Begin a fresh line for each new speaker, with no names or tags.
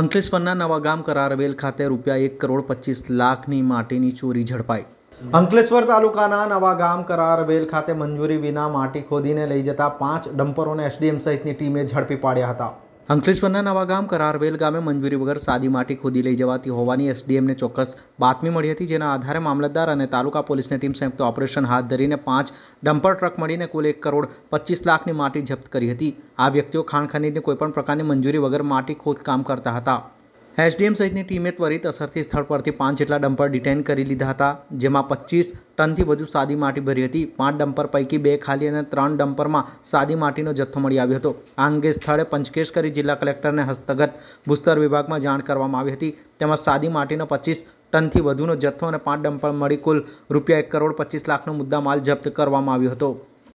અંકલેશ્વરના નવાગામ કરારવેલ ખાતે રૂપિયા એક કરોડ પચીસ લાખની માટીની ચોરી ઝડપાઈ
અંકલેશ્વર તાલુકાના નવાગામ કરારવેલ ખાતે મંજૂરી વિના માટી ખોદીને લઈ જતા પાંચ ડમ્પરોને એસડીએમ સહિતની ટીમે ઝડપી પાડ્યા હતા
અંકલેશ્વરના નવાગામ કરારવેલ ગામે મંજૂરી વગર સાદી માટી ખોદી લઈ જવાતી હોવાની એસડીએમને ચોક્કસ બાતમી મળી હતી જેના આધારે મામલતદાર અને તાલુકા પોલીસની ટીમ સંયુક્ત ઓપરેશન હાથ ધરીને પાંચ ડમ્પર ટ્રક મળીને કુલ એક કરોડ પચીસ લાખની માટી જપ્ત કરી હતી આ વ્યક્તિઓ ખાણ ખનીજની કોઈપણ પ્રકારની મંજૂરી વગર માટી ખોદકામ કરતા હતા એસડીએમ સહિતની ટીમે ત્વરિત અસરથી સ્થળ પરથી પાંચ જેટલા ડમ્પર ડિટેન કરી લીધા હતા જેમાં પચીસ ટનથી વધુ સાદી માટી ભરી હતી પાંચ ડમ્પર પૈકી બે ખાલી અને ત્રણ ડમ્પરમાં સાદી માટીનો જથ્થો મળી આવ્યો હતો આ અંગે સ્થળે પંચકેશ કરી જિલ્લા કલેક્ટરને હસ્તગત ભૂસ્તર વિભાગમાં જાણ કરવામાં આવી હતી તેમજ સાદી માટીનો પચીસ ટનથી વધુનો જથ્થો અને પાંચ ડમ્પર મળી કુલ રૂપિયા એક કરોડ પચીસ લાખનો મુદ્દામાલ જપ્ત કરવામાં આવ્યો હતો